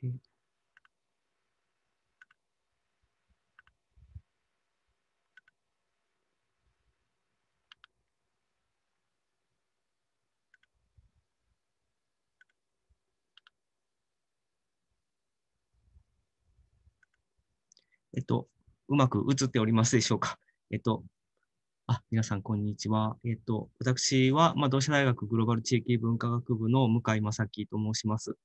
てう。えっと、うまく映っておりますでしょうか。えっと、あ、皆さん、こんにちは。えっと、私は、まあ、同志社大学グローバル地域文化学部の向井正樹と申します。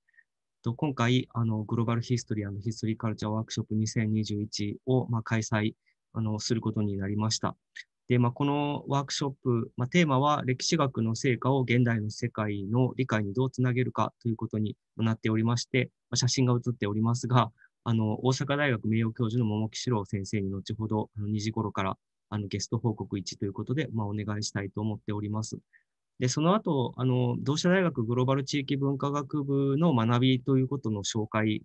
と、今回、あの、グローバルヒストリーヒストリーカルチャーワークショップ2021を、まあ、開催あのすることになりました。で、まあ、このワークショップ、まあ、テーマは歴史学の成果を現代の世界の理解にどうつなげるかということになっておりまして、まあ、写真が写っておりますが、あの、大阪大学名誉教授の桃木史郎先生に後ほど2時頃からあのゲスト報告1ということで、まあ、お願いしたいと思っております。で、その後、あの、同志社大学グローバル地域文化学部の学びということの紹介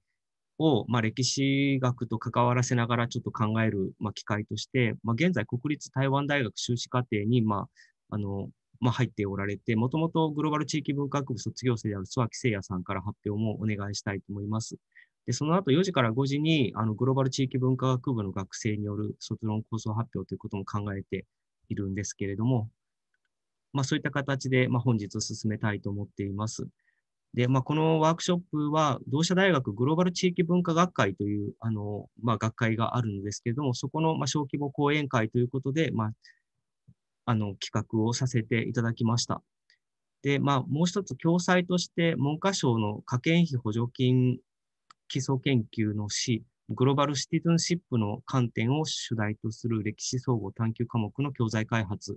を、まあ、歴史学と関わらせながらちょっと考える、まあ、機会として、まあ、現在国立台湾大学修士課程に、まあ、あの、まあ、入っておられて、もともとグローバル地域文化学部卒業生である諏訪木誠也さんから発表もお願いしたいと思います。で、その後4時から5時に、あの、グローバル地域文化学部の学生による卒論構想発表ということも考えているんですけれども、まあ、そういった形で、まあ、本日進めたいと思っています。で、まあ、このワークショップは、同社大学グローバル地域文化学会という、あの、まあ、学会があるんですけれども、そこの、まあ、小規模講演会ということで、まあ、あの、企画をさせていただきました。で、まあ、もう一つ、共催として、文科省の科研費補助金基礎研究の市、グローバルシティズンシップの観点を主題とする歴史総合探究科目の教材開発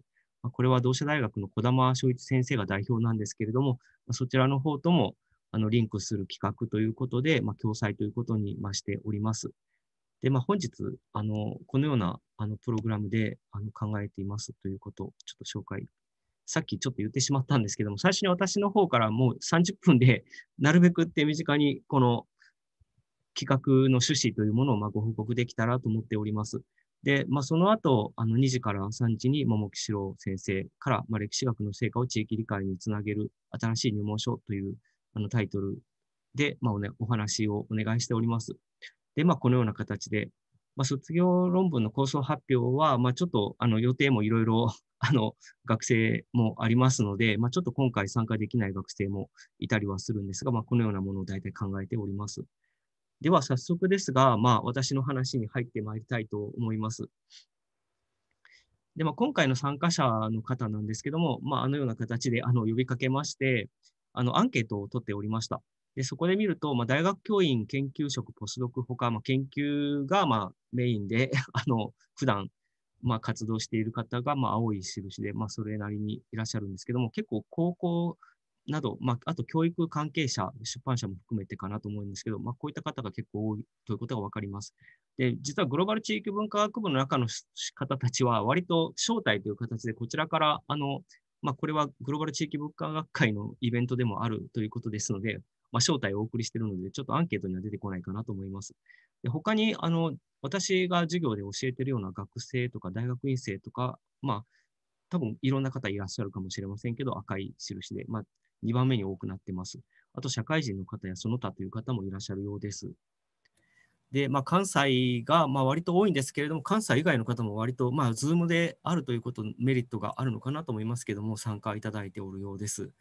これは同志社大学の小玉昭一先生が代表なんですけれども、そちらの方ともあのリンクする企画ということで、まあ、共催ということに、しております。で、まあ、本日、あのこのようなあのプログラムであの考えていますということをちょっと紹介。さっきちょっと言ってしまったんですけども、最初に私の方からもう30分で、なるべく手短にこの企画の趣旨というものをまご報告できたらと思っております。で、まあ、その後、あの2時から3時に桃木志郎先生から、まあ、歴史学の成果を地域理解につなげる新しい入門書というあのタイトルで、まあおね、お話をお願いしております。で、まあ、このような形で、まあ、卒業論文の構想発表は、まあ、ちょっとあの予定もいろいろあの学生もありますので、まあ、ちょっと今回参加できない学生もいたりはするんですが、まあ、このようなものを大体考えております。では早速ですが、まあ、私の話に入ってまいりたいと思います。でまあ、今回の参加者の方なんですけども、まあ、あのような形であの呼びかけまして、あのアンケートを取っておりました。でそこで見ると、まあ、大学教員、研究職、ポスドクほか、まあ、研究がまあメインで、あの普段まあ活動している方がまあ青い印で、まあ、それなりにいらっしゃるんですけども、結構高校など、まあ、あと教育関係者、出版社も含めてかなと思うんですけど、まあ、こういった方が結構多いということが分かります。で、実はグローバル地域文化学部の中の方たちは、割と招待という形で、こちらから、あの、まあ、これはグローバル地域文化学会のイベントでもあるということですので、まあ、招待をお送りしているので、ちょっとアンケートには出てこないかなと思います。で他に、あの、私が授業で教えているような学生とか大学院生とか、まあ、多分いろんな方いらっしゃるかもしれませんけど、赤い印で、まあ、2番目に多くなってます。あと、社会人の方やその他という方もいらっしゃるようです。で、まあ、関西がまあ割と多いんですけれども、関西以外の方も割と、まあ、z o o であるということメリットがあるのかなと思いますけども、参加いただいておるようです。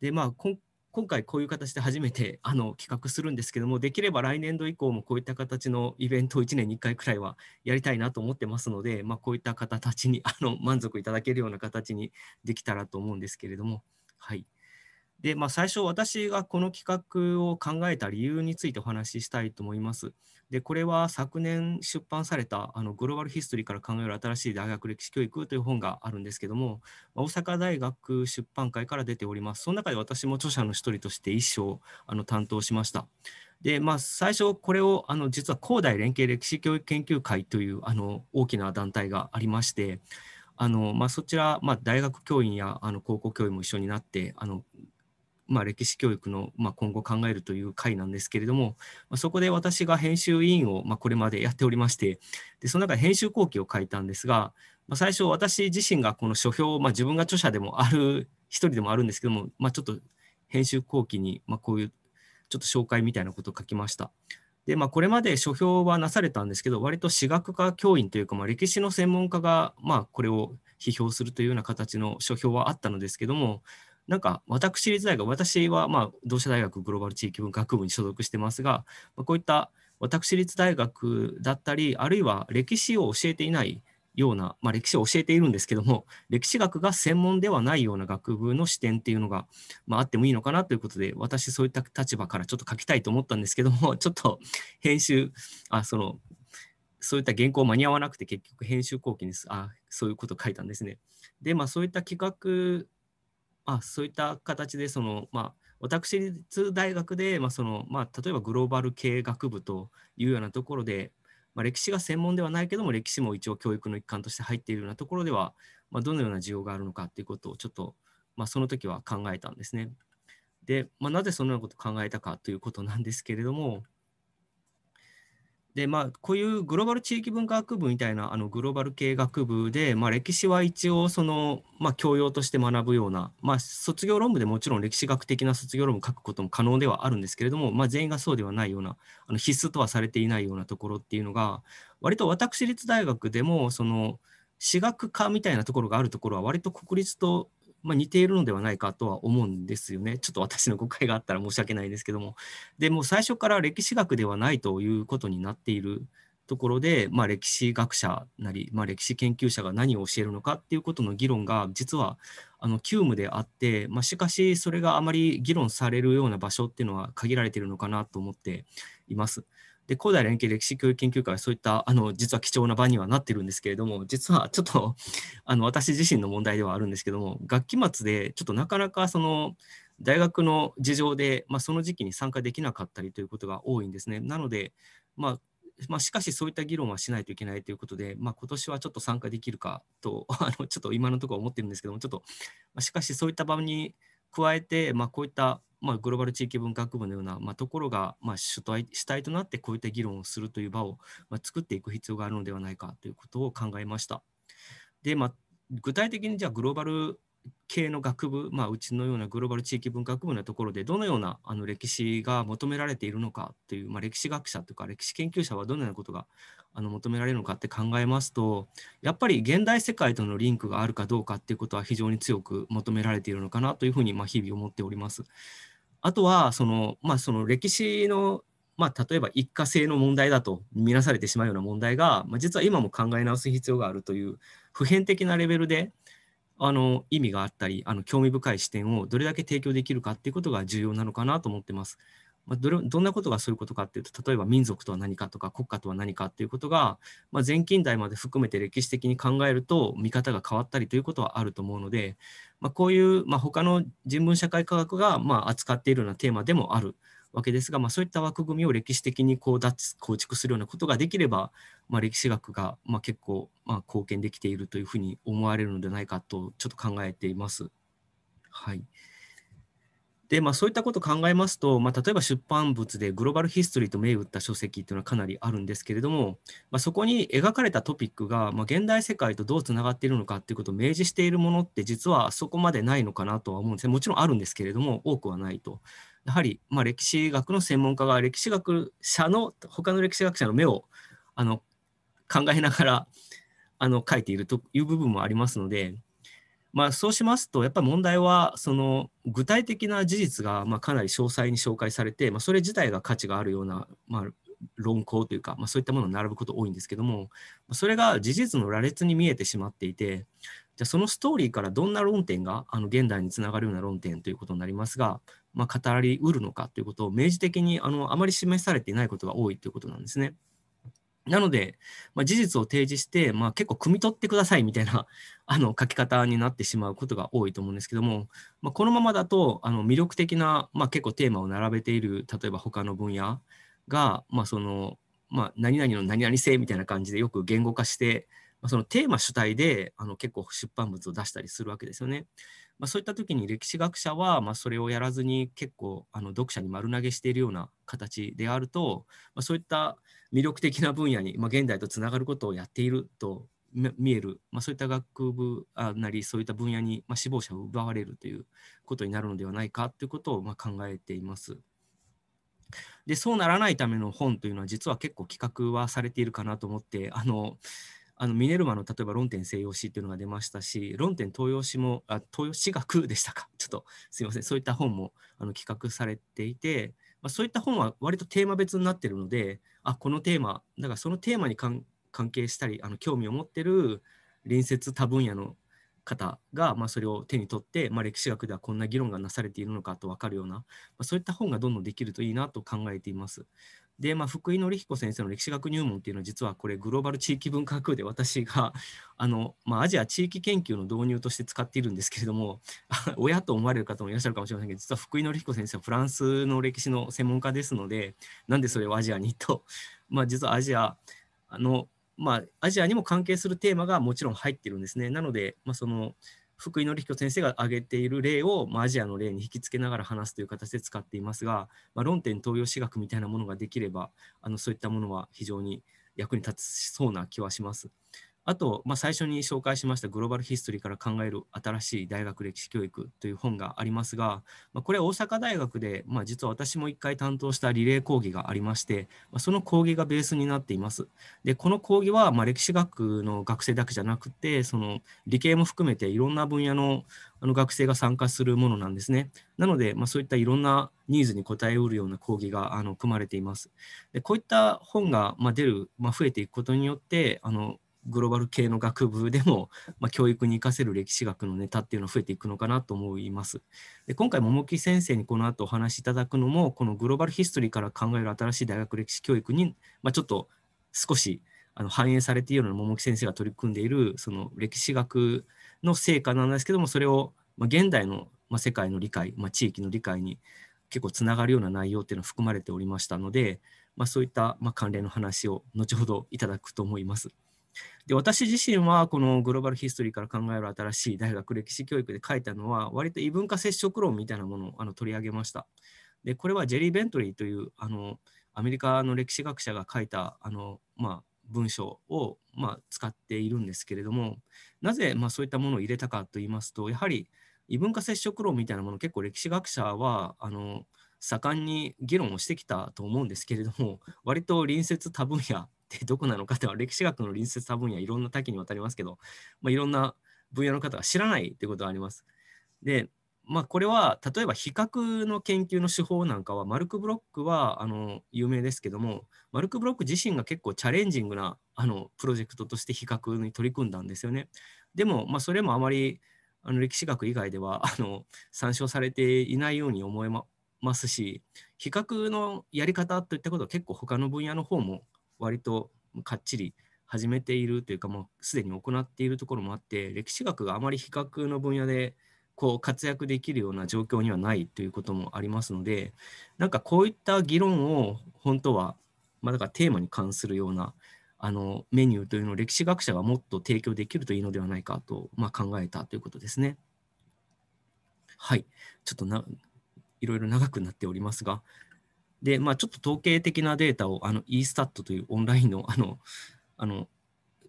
で、まあ、こん今回こういう形で初めてあの企画するんですけども、できれば来年度以降もこういった形のイベントを1年に1回くらいはやりたいなと思ってますので、まあ、こういった方形にあの満足いただけるような形にできたらと思うんですけれども。はい。で、まあ、最初私がこの企画を考えた理由についてお話ししたいと思います。で、これは昨年出版されたあのグローバルヒストリーから考える新しい大学歴史教育という本があるんですけども、大阪大学出版会から出ております。その中で私も著者の一人として一章あの担当しました。で、まあ、最初これをあの実は高大連携歴史教育研究会というあの大きな団体がありまして、あのまあ、そちら、まあ、大学教員やあの高校教員も一緒になってあの、まあ、歴史教育の、まあ、今後考えるという会なんですけれども、まあ、そこで私が編集委員を、まあ、これまでやっておりましてでその中で編集後期を書いたんですが、まあ、最初私自身がこの書評、まあ、自分が著者でもある一人でもあるんですけども、まあ、ちょっと編集後期に、まあ、こういうちょっと紹介みたいなことを書きました。で、まあ、これまで書評はなされたんですけど、割と史学科教員というか、まあ、歴史の専門家が、まあ、これを批評するというような形の書評はあったのですけども、なんか私立大学、私はまあ同志社大学グローバル地域文学部に所属してますが、こういった私立大学だったり、あるいは歴史を教えていないような、まあ、歴史を教えているんですけども、歴史学が専門ではないような学部の視点っていうのが、まあ、あってもいいのかなということで、私、そういった立場からちょっと書きたいと思ったんですけども、ちょっと編集、あそのそういった原稿間に合わなくて、結局編集後期にあそういうこと書いたんですね。で、まあ、そういった企画、あそういった形でその、まあ、私立大学で、まあそのまあ、例えばグローバル系学部というようなところで、まあ、歴史が専門ではないけども歴史も一応教育の一環として入っているようなところでは、まあ、どのような需要があるのかっていうことをちょっと、まあ、その時は考えたんですね。で、まあ、なぜそのようなことを考えたかということなんですけれども、でまあ、こういうグローバル地域文化学部みたいなあのグローバル系学部で、まあ、歴史は一応その、まあ、教養として学ぶような、まあ、卒業論文でもちろん歴史学的な卒業論文書くことも可能ではあるんですけれども、まあ、全員がそうではないようなあの必須とはされていないようなところっていうのが割と私立大学でもその私学科みたいなところがあるところは割と国立とまあ、似ているのではないかとは思うんですよね。ちょっと私の誤解があったら申し訳ないですけども。でも最初から歴史学ではないということになっているところで、まあ、歴史学者なり、まあ、歴史研究者が何を教えるのかっていうことの議論が実はあの急務であって、まあ、しかしそれがあまり議論されるような場所っていうのは限られているのかなと思っています。で高大連携歴史教育研究会はそういったあの実は貴重な場にはなってるんですけれども実はちょっとあの私自身の問題ではあるんですけども学期末でちょっとなかなかその大学の事情で、まあ、その時期に参加できなかったりということが多いんですね。なので、まあまあ、しかしそういった議論はしないといけないということで、まあ、今年はちょっと参加できるかとあのちょっと今のところ思ってるんですけどもちょっと、まあ、しかしそういった場に加えて、まあ、こういった、まあ、グローバル地域文学部のような、まあ、ところが、まあ、主体主体となってこういった議論をするという場を、まあ、作っていく必要があるのではないかということを考えました。で、まあ、具体的にじゃあグローバル系の学部、まあ、うちのようなグローバル地域文化学部のところでどのようなあの歴史が求められているのかという、まあ、歴史学者というか歴史研究者はどのようなことがあの求められるのかって考えますとやっぱり現代世界とのリンクがあるかどうかっていうことは非常に強く求められているのかなというふうに、まあ、日々思っております。あとはその、まあ、その歴史のまあ、例えば一過性の問題だと見なされてしまうような問題が、まあ、実は今も考え直す必要があるという普遍的なレベルであの意味があったりあの興味深い視点をどれだけ提供できるかっていうことが重要なのかなと思ってます。まあ、どれどんなことがそういうことかっていうと例えば民族とは何かとか国家とは何かっていうことが、まあ、前近代まで含めて歴史的に考えると見方が変わったりということはあると思うので、まあ、こういう、まあ、他の人文社会科学がまあ扱っているようなテーマでもある。わけですが、まあ、そういった枠組みを歴史的にこう構築するようなことができれば、まあ、歴史学がまあ結構まあ貢献できているというふうに思われるのではないかとちょっと考えています。はい、で、まあ、そういったことを考えますと、まあ、例えば出版物でグローバルヒストリーと銘打った書籍というのはかなりあるんですけれども、まあ、そこに描かれたトピックが、まあ、現代世界とどうつながっているのかということを明示しているものって実はそこまでないのかなとは思うんですね。もちろんあるんですけれども多くはないと。やはり、まあ、歴史学の専門家が歴史学者の他の歴史学者の目をあの考えながらあの書いているという部分もありますので。まあ、そうしますと、やっぱり問題は、その具体的な事実がまかなり詳細に紹介されて、まあ、それ自体が価値があるような、まあ、論考というか、まあ、そういったものを並ぶこと多いんですけども、それが事実の羅列に見えてしまっていて、じゃあそのストーリーからどんな論点があの現代につながるような論点ということになりますが、ま語りうるのかということを明示的にあのあまり示されていないことが多いということなんですね。なので、まあ、事実を提示して、まあ、結構汲み取ってくださいみたいな あの書き方になってしまうことが多いと思うんですけども、まあ、このままだとあの魅力的な、まあ、結構テーマを並べている例えば他の分野が、まあそのまあ、何々の何々性みたいな感じでよく言語化してまあ、そのテーマ主体であの結構出版物を出したりするわけですよね。まあ、そういった時に歴史学者は、まあ、それをやらずに結構あの読者に丸投げしているような形であると、まあ、そういった魅力的な分野に、まあ、現代とつながることをやっていると見える、まあ、そういった学部あなりそういった分野に、まあ、死亡者を奪われるということになるのではないかということを、まあ、考えています。でそうならないための本というのは実は結構企画はされているかなと思ってあのあのミネルマの例えば論点西洋史っていうのが出ましたし論点東洋史もあ東洋史学でしたか ちょっとすいませんそういった本もあの企画されていて、まあ、そういった本は割とテーマ別になってるのであこのテーマだからそのテーマに関係したりあの興味を持ってる隣接多分野の方が、まあ、それを手に取って、まあ、歴史学ではこんな議論がなされているのかと分かるような、まあ、そういった本がどんどんできるといいなと考えています。で、まあ、福井紀彦先生の歴史学入門っていうのは実はこれグローバル地域文化学で私があの、まあ、アジア地域研究の導入として使っているんですけれども 親と思われる方もいらっしゃるかもしれませんけど実は福井紀彦先生はフランスの歴史の専門家ですのでなんでそれをアジアにと、まあ、実はアジアの、まあ、アジアにも関係するテーマがもちろん入ってるんですね。なので、まあ、その福井紀彦先生が挙げている例を、まあ、アジアの例に引き付けながら話すという形で使っていますが、まあ、論点東洋史学みたいなものができればあのそういったものは非常に役に立ちそうな気はします。あと、まあ、最初に紹介しましたグローバルヒストリーから考える新しい大学歴史教育という本がありますが、まあ、これは大阪大学で、まあ、実は私も一回担当したリレー講義がありまして、まあ、その講義がベースになっています。で、この講義は、ま歴史学の学生だけじゃなくて、その理系も含めていろんな分野のあの学生が参加するものなんですね。なので、まあ、そういったいろんなニーズに応えうるような講義があの組まれています。でこういった本が、まあ、出る、まあ、増えていくことによってあのグローバル系の学部でも、まあ、教育に生かせる歴史学のネタっていうのは増えていくのかなと思います。で今回桃木先生にこの後お話しいただくのもこのグローバルヒストリーから考える新しい大学歴史教育に、まあ、ちょっと少しあの反映されているような桃木先生が取り組んでいるその歴史学の成果なんですけどもそれを、ま現代の、ま世界の理解、まあ、地域の理解に結構つながるような内容っていうのは含まれておりましたので、まあ、そういった、ま関連の話を後ほどいただくと思います。で私自身はこのグローバルヒストリーから考える新しい大学歴史教育で書いたのは割と異文化接触論みたいなものをあの取り上げました。でこれはジェリー・ベントリーというあのアメリカの歴史学者が書いたあの、まあ、文章を、まあ、使っているんですけれどもなぜ、まあ、そういったものを入れたかといいますとやはり異文化接触論みたいなもの結構歴史学者はあの盛んに議論をしてきたと思うんですけれども割と隣接多分野ってどこなのかのは歴史学の隣接多分野いろんな多岐にわたりますけど、まあ、いろんな分野の方が知らないってことはあります。で、まあ、これは例えば比較の研究の手法なんかはマルク・ブロックはあの有名ですけどもマルク・ブロック自身が結構チャレンジングなあのプロジェクトとして比較に取り組んだんですよね。でも、まあ、それもあまりあの歴史学以外では あの参照されていないように思えますし比較のやり方といったことは結構他の分野の方も割とかっちり始めているというかもうすでに行っているところもあって歴史学があまり比較の分野でこう活躍できるような状況にはないということもありますのでなんかこういった議論を本当は、まあ、だからテーマに関するようなあのメニューというのを歴史学者がもっと提供できるといいのではないかと、まあ、考えたということですね。はいちょっとないろいろ長くなっておりますがで、まあ、ちょっと統計的なデータをあの e-stat というオンラインのあのあの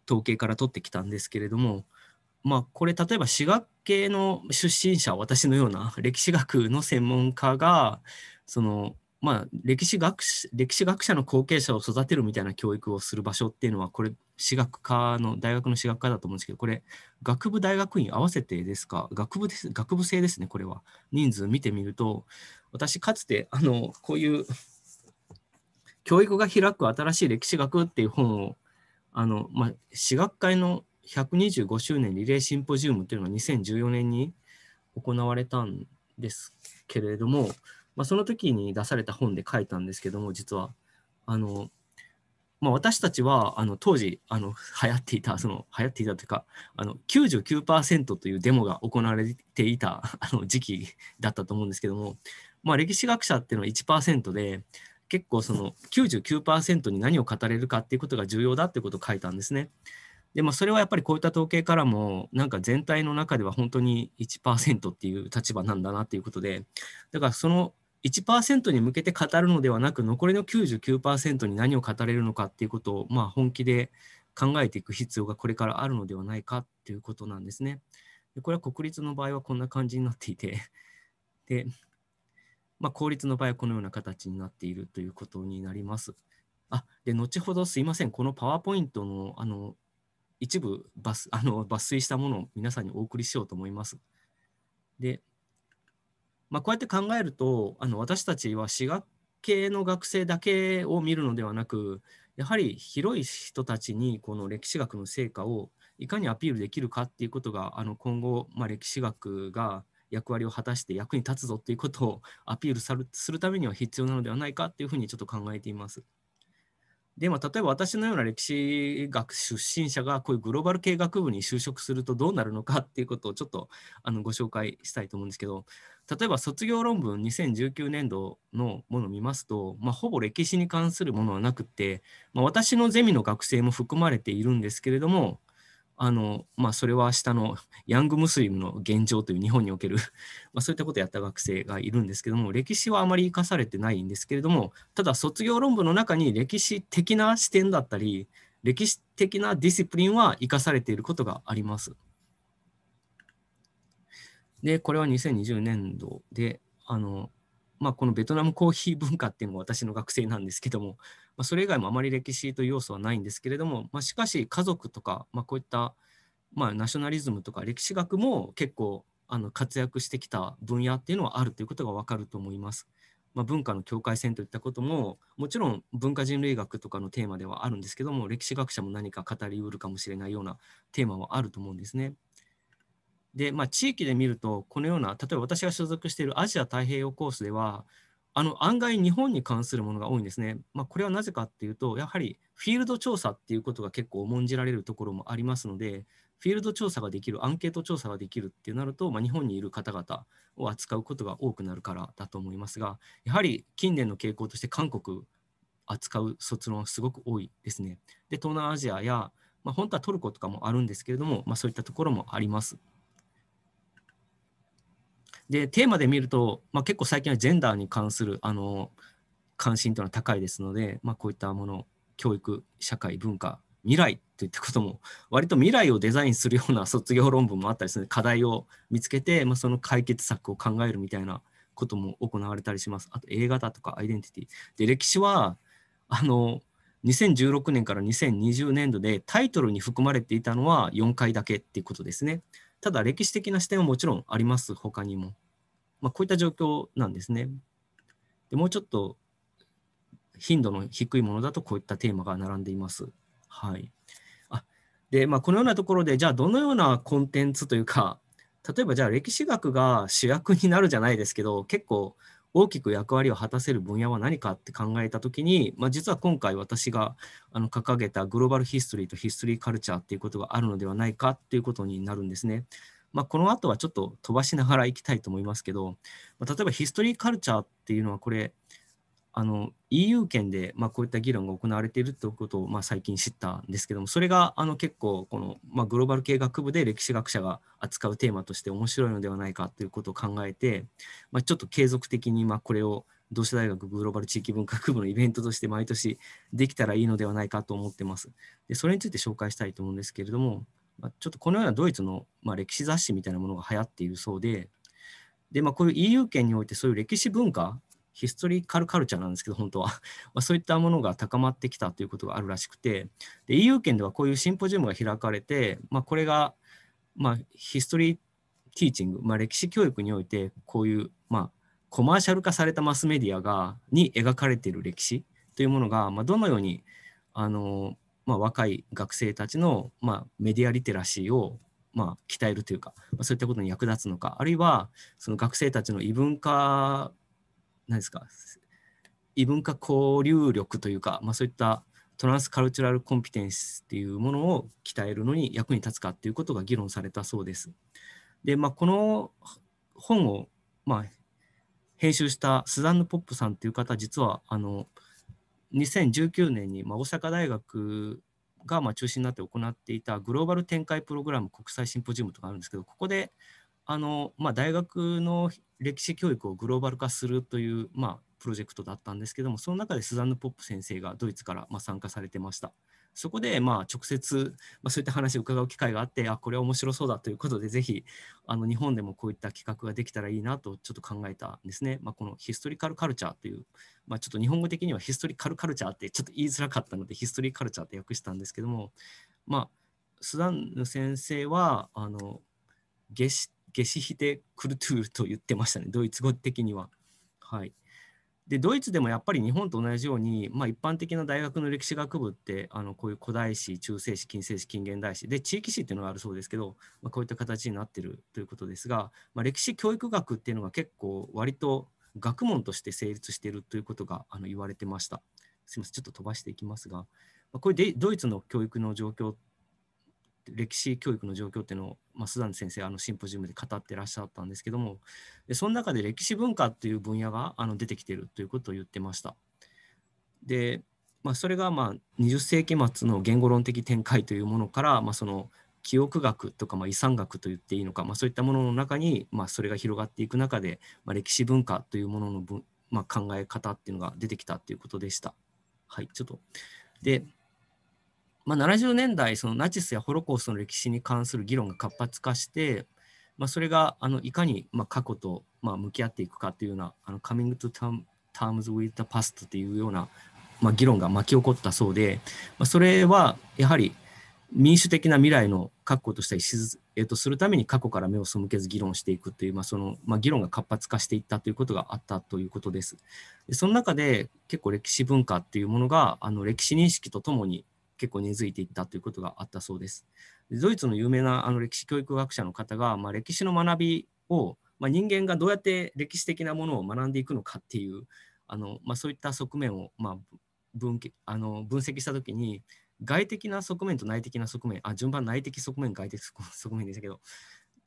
統計から取ってきたんですけれども、まあ、これ例えば私学系の出身者私のような歴史学の専門家がそのまあ、歴史学歴史学者の後継者を育てるみたいな教育をする場所っていうのはこれ私学科の大学の私学科だと思うんですけどこれ学部大学院合わせてですか学部です学部制ですねこれは人数見てみると私かつてあのこういう教育が開く新しい歴史学っていう本をあの、まあ、私学会の125周年リレーシンポジウムっていうのが2014年に行われたんですけれどもまあ、その時に出された本で書いたんですけども実はあの、まあ、私たちはあの当時あの流行っていたその流行っていたというかあの99%というデモが行われていた あの時期だったと思うんですけども、まあ、歴史学者っていうのは1%で結構その99%に何を語れるかっていうことが重要だってことを書いたんですね。でまあ、それはやっぱりこういった統計からもなんか全体の中では本当に1%っていう立場なんだなっていうことでだからその1%に向けて語るのではなく残りの99%に何を語れるのかっていうことを、まあ、本気で考えていく必要がこれからあるのではないかっていうことなんですね。でこれは国立の場合はこんな感じになっていてで、まあ、公立の場合はこのような形になっているということになります。あで後ほどすいませんこのパワーポイントのあの一部抜あの抜粋したものを皆さんにお送りしようと思います。でまあ、こうやって考えるとあの私たちは私学系の学生だけを見るのではなくやはり広い人たちにこの歴史学の成果をいかにアピールできるかっていうことがあの今後、まあ、歴史学が役割を果たして役に立つぞっていうことをアピールするためには必要なのではないかっていうふうにちょっと考えています。で、まあ、例えば私のような歴史学出身者がこういうグローバル系学部に就職するとどうなるのかっていうことをちょっとあのご紹介したいと思うんですけど、例えば卒業論文2019年度のものを見ますと、まあ、ほぼ歴史に関するものはなくて、まあ、私のゼミの学生も含まれているんですけれどもあの、まあ、それは下のヤングムスリムの現状という日本における まそういったことをやった学生がいるんですけども歴史はあまり生かされてないんですけれどもただ卒業論文の中に歴史的な視点だったり歴史的なディシプリンは生かされていることがあります。で、これは2020年度で、あの、まあ、このベトナムコーヒー文化っていうのも私の学生なんですけども、まあ、それ以外もあまり歴史という要素はないんですけれども、まあ、しかし家族とか、まあ、こういった、まあ、ナショナリズムとか歴史学も結構あの活躍してきた分野っていうのはあるということが分かると思います。まあ、文化の境界線といったことももちろん文化人類学とかのテーマではあるんですけども歴史学者も何か語りうるかもしれないようなテーマはあると思うんですね。で、まあ、地域で見ると、このような、例えば私が所属しているアジア太平洋コースでは、あの案外日本に関するものが多いんですね。まあ、これはなぜかっていうと、やはりフィールド調査っていうことが結構重んじられるところもありますので、フィールド調査ができる、アンケート調査ができるってなると、まあ、日本にいる方々を扱うことが多くなるからだと思いますが、やはり近年の傾向として韓国扱う卒論はすごく多いですね。で、東南アジアや、まあ、本当はトルコとかもあるんですけれども、まそういったところもあります。でテーマで見ると、まあ、結構最近はジェンダーに関するあの関心というのは高いですので、まあ、こういったもの教育社会文化未来といったことも割と未来をデザインするような卒業論文もあったりする課題を見つけて、まあ、その解決策を考えるみたいなことも行われたりしますあと映画だとかアイデンティティで歴史はあの2016年から2020年度でタイトルに含まれていたのは4回だけっていうことですね。ただ歴史的な視点はもちろんあります、他にも。まあ、こういった状況なんですね。でもうちょっと頻度の低いものだとこういったテーマが並んでいます。はい、あで、まあ、このようなところでじゃあどのようなコンテンツというか例えばじゃあ歴史学が主役になるじゃないですけど結構大きく役割を果たせる分野は何かって考えた時に、まあ、実は今回私があの掲げたグローバルヒストリーとヒストリーカルチャーっていうことがあるのではないかっていうことになるんですね。まあ、この後はちょっと飛ばしながらいきたいと思いますけど、まあ、例えばヒストリーカルチャーっていうのはこれあの EU 圏で、まあ、こういった議論が行われているということを、まあ、最近知ったんですけどもそれがあの結構この、まあ、グローバル系学部で歴史学者が扱うテーマとして面白いのではないかということを考えて、まあ、ちょっと継続的に、まあ、これを同志大学グローバル地域文化学部のイベントとして毎年できたらいいのではないかと思ってます。でそれについて紹介したいと思うんですけれども、まあ、ちょっとこのようなドイツの、まあ、歴史雑誌みたいなものが流行っているそうでで、まあ、こういう EU 圏においてそういう歴史文化ヒストリカルカルチャーなんですけど、本当は。まあ、そういったものが高まってきたということがあるらしくて、で EU 圏ではこういうシンポジウムが開かれて、まあ、これが、まあ、ヒストリーティーチング、まあ、歴史教育において、こういう、まあ、コマーシャル化されたマスメディアがに描かれている歴史というものが、まあ、どのようにあの、まあ、若い学生たちの、まあ、メディアリテラシーを、まあ、鍛えるというか、まあ、そういったことに役立つのかあるいはその学生たちの異文化何ですか異文化交流力というか、まあ、そういったトランスカルチュラルコンピテンスっていうものを鍛えるのに役に立つかっていうことが議論されたそうです。で、まあ、この本を、まあ、編集したスザンヌ・ポップさんっていう方実はあの2019年に、まあ、大阪大学がま中心になって行っていたグローバル展開プログラム国際シンポジウムとかあるんですけどここであの、まあ、大学の歴史教育をグローバル化するという、まあ、プロジェクトだったんですけどもその中でスザンヌ・ポップ先生がドイツから、まあ、参加されてました。そこでまあ直接、まあ、そういった話を伺う機会があってあこれは面白そうだということでぜひあの日本でもこういった企画ができたらいいなとちょっと考えたんですね。まあ、このヒストリカルカルチャーという、まあ、ちょっと日本語的にはヒストリカルカルチャーってちょっと言いづらかったのでヒストリーカルチャーって訳したんですけども、まあ、スザンヌ先生はあのゲシゲシヒテ・クルトゥールと言ってましたね、ドイツ語的には。はい、でドイツでもやっぱり日本と同じように、まあ、一般的な大学の歴史学部ってあのこういう古代史中世史近世史近現代史で地域史っていうのがあるそうですけど、まあ、こういった形になってるということですが、まあ、歴史教育学っていうのが結構割と学問として成立しているということがあの言われてました。すみませんちょっと飛ばしていきますが、まあ、これでドイツの教育の状況歴史教育の状況っていうのを、まあ、スダン先生あのシンポジウムで語ってらっしゃったんですけどもでその中で歴史文化っていう分野があの出てきてるということを言ってました。で、まあ、それがまあ20世紀末の言語論的展開というものから、まあ、その記憶学とかまあ遺産学と言っていいのか、まあ、そういったものの中にまあそれが広がっていく中で、まあ、歴史文化というものの分、まあ、考え方っていうのが出てきたということでした。はい、ちょっとでまあ、70年代そのナチスやホロコーストの歴史に関する議論が活発化して、まあ、それがあのいかにまあ過去とまあ向き合っていくかというようなあの Coming to Terms with the Past というようなまあ議論が巻き起こったそうで、まあ、それはやはり民主的な未来の確固とした礎えとするために過去から目を背けず議論していくという、まあそのまあ、議論が活発化していったということがあったということです。でその中で結構歴史文化っていうものがあの歴史認識とともに結構根付いていったということがあったそうです。ドイツの有名なあの歴史教育学者の方が、まあ、歴史の学びを、まあ、人間がどうやって歴史的なものを学んでいくのかっていうあの、まあ、そういった側面を、まあ、分あの分析した時に外的な側面と内的な側面あ順番内的側面外的 側面でしたけどっ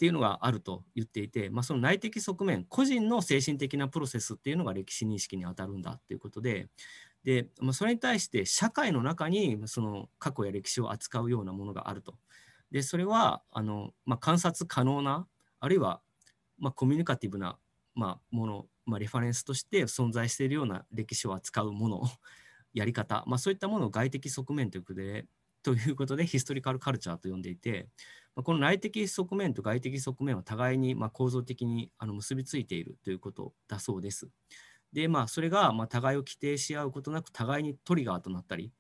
ていうのがあると言っていて、まあ、その内的側面個人の精神的なプロセスっていうのが歴史認識にあたるんだっていうことで、で、まあ、それに対して社会の中にその過去や歴史を扱うようなものがあると。でそれはあの、まあ、観察可能なあるいは、まあ、コミュニカティブな、まあ、もの、まあ、レファレンスとして存在しているような歴史を扱うもの やり方、まあ、そういったものを外的側面ということでということでヒストリカルカルチャーと呼んでいて、まあ、この内的側面と外的側面は互いにまあ構造的にあの結びついているということだそうです。で、まあ、それがまあ互いを規定し合うことなく、互いにトリガーとなったり、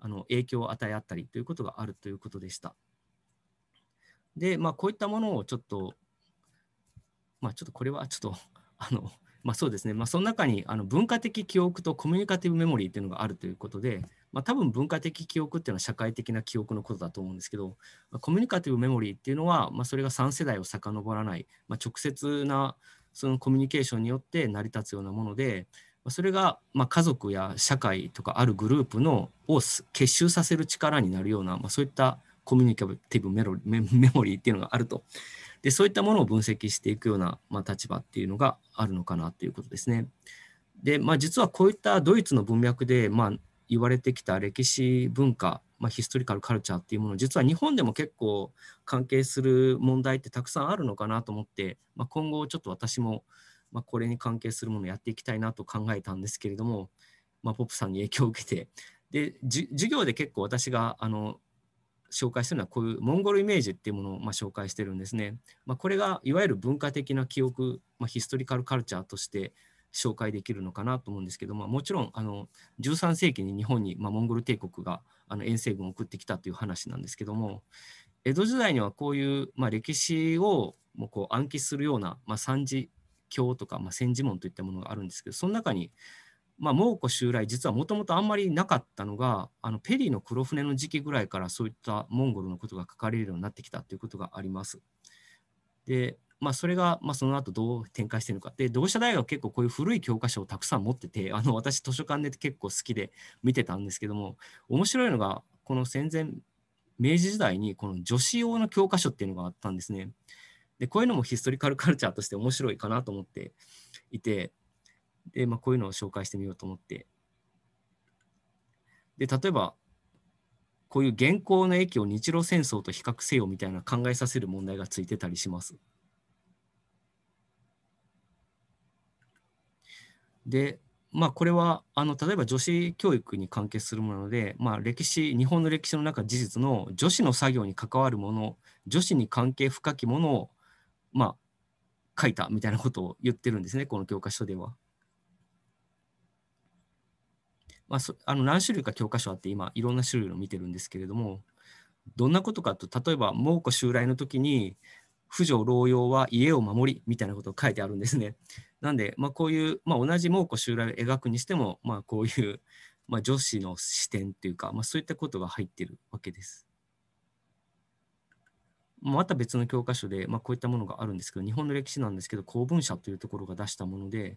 あの影響を与え合ったりということがあるということでした。で、まあ、こういったものをちょっと、まあ、ちょっとこれはちょっと、あの、まあ、そうですね、まあ、その中にあの文化的記憶とコミュニカティブメモリーっていうのがあるということで、まあ、多分文化的記憶っていうのは社会的な記憶のことだと思うんですけど、まあ、コミュニカティブメモリーっていうのは、まあ、それが3世代を遡らない、まあ、直接なそのコミュニケーションによって成り立つようなものでそれがま家族や社会とかあるグループのを結集させる力になるような、まあ、そういったコミュニケティブメロメメモリーっていうのがあるとでそういったものを分析していくような、まあ、立場っていうのがあるのかなということですね。でまあ、実はこういったドイツの文脈で、まあ、言われてきた歴史文化、まあ、ヒストリカルカルチャーっていうもの実は日本でも結構関係する問題ってたくさんあるのかなと思って、まあ、今後ちょっと私も、まあ、これに関係するものをやっていきたいなと考えたんですけれども、まポップさんに影響を受けてで授業で結構私があの紹介してるのはこういうモンゴルイメージっていうものをま紹介してるんですね。まあ、これがいわゆる文化的な記憶、まあ、ヒストリカルカルチャーとして紹介できるのかなと思うんですけども、もちろんあの13世紀に日本に、まあ、モンゴル帝国があの遠征軍を送ってきたという話なんですけども江戸時代にはこういう、まあ、歴史をもうこう暗記するような、まあ、三次教とか、まあ、千字文といったものがあるんですけどその中に、まあ、蒙古襲来実はもともとあんまりなかったのがあのペリーの黒船の時期ぐらいからそういったモンゴルのことが書かれるようになってきたということがあります。でまあ、それが、まあ、その後どう展開してるのか。で、同志社大学結構こういう古い教科書をたくさん持ってて、あの、私図書館で結構好きで見てたんですけども、面白いのが、この戦前、明治時代にこの女子用の教科書っていうのがあったんですね。で、こういうのもヒストリカルカルチャーとして面白いかなと思っていて、で、まあ、こういうのを紹介してみようと思って。で、例えば、こういう現行の駅を日露戦争と比較せよみたいな考えさせる問題がついてたりします。で、まあ、これはあの例えば女子教育に関係するもので、まあ、歴史日本の歴史の中事実の女子の作業に関わるもの女子に関係深きものを、まあ、書いたみたいなことを言ってるんですねこの教科書では。まあ、そあの何種類か教科書あって今いろんな種類を見てるんですけれどもどんなことかと例えば蒙古襲来の時に「婦女老用は家を守り」みたいなことを書いてあるんですね。なんで、まあ、こういう、まあ、同じ猛虎襲来を描くにしても、まあ、こういう、まあ、女子の視点っていうか、まあ、そういったことが入ってるわけです。また別の教科書で、まあ、こういったものがあるんですけど、日本の歴史なんですけど、公文社というところが出したもので、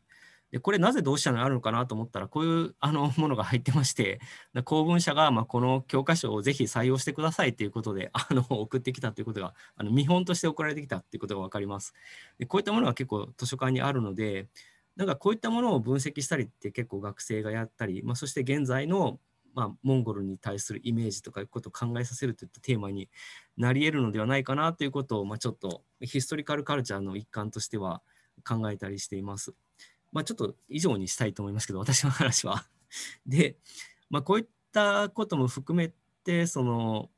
でこれなぜ同志社にあるのかなと思ったらこういうあのものが入ってまして公文社がまあこの教科書をぜひ採用してくださいということであの 送ってきたということがあの見本として送られてきたということが分かります。でこういったものが結構図書館にあるのでなんかこういったものを分析したりって結構学生がやったり、まあ、そして現在のまあ、モンゴルに対するイメージとかいうことを考えさせるといったテーマになり得るのではないかなということを、まあ、ちょっとヒストリカルカルチャーの一環としては考えたりしています。まあ、ちょっと以上にしたいと思いますけど私の話は。で、まあ、こういったことも含めてその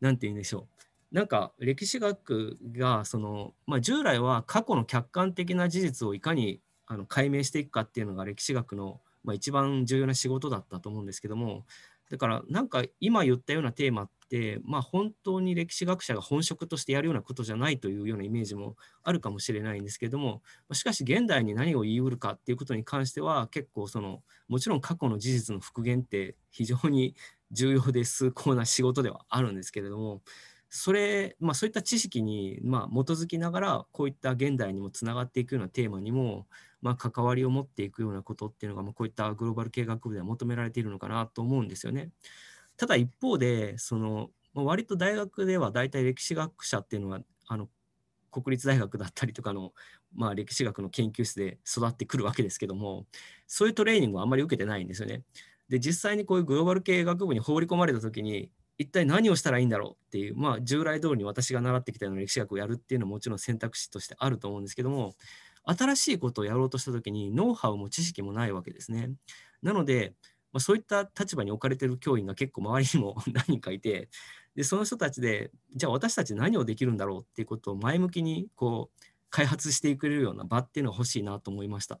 何て言うんでしょうなんか歴史学がその、まあ、従来は過去の客観的な事実をいかにあの解明していくかっていうのが歴史学の、まあ、一番重要な仕事だったと思うんですけどもだからなんか今言ったようなテーマって、まあ、本当に歴史学者が本職としてやるようなことじゃないというようなイメージもあるかもしれないんですけどもしかし現代に何を言い得るかっていうことに関しては結構そのもちろん過去の事実の復元って非常に重要で崇高な仕事ではあるんですけれどもそれ、まあ、そういった知識に、まあ、基づきながらこういった現代にもつながっていくようなテーマにも、まあ、関わりを持っていくようなことっていうのが、まあ、こういったグローバル系学部では求められているのかなと思うんですよね。ただ一方でその割と大学では大体歴史学者っていうのはあの国立大学だったりとかの、まあ、歴史学の研究室で育ってくるわけですけどもそういうトレーニングはあんまり受けてないんですよね。で実際にこういうグローバル系学部に放り込まれた時に一体何をしたらいいんだろうっていう、まあ、従来通りに私が習ってきたような歴史学をやるっていうのももちろん選択肢としてあると思うんですけども新しいことをやろうとした時にノウハウも知識もないわけですね。なので、まあ、そういった立場に置かれてる教員が結構周りにも 何人かいてでその人たちでじゃあ私たち何をできるんだろうっていうことを前向きにこう開発してくれるような場っていうのが欲しいなと思いました。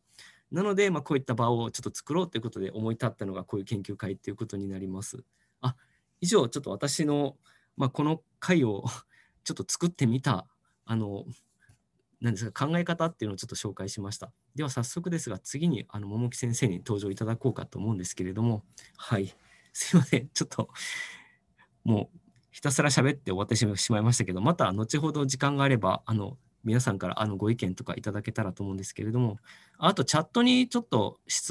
なので、まあ、こういった場をちょっと作ろうということで思い立ったのがこういう研究会っていうことになります。あ以上、ちょっと私の、まあ、この回を ちょっと作ってみた、あの、なんですか、考え方っていうのをちょっと紹介しました。では、早速ですが、次に、あの、桃木先生に登場いただこうかと思うんですけれども、はい。すいません、ちょっと、もう、ひたすら喋って終わってしまいましたけど、また後ほど時間があれば、あの、皆さんからあのご意見とかいただけたらと思うんですけれども、あとチャットにちょっと質問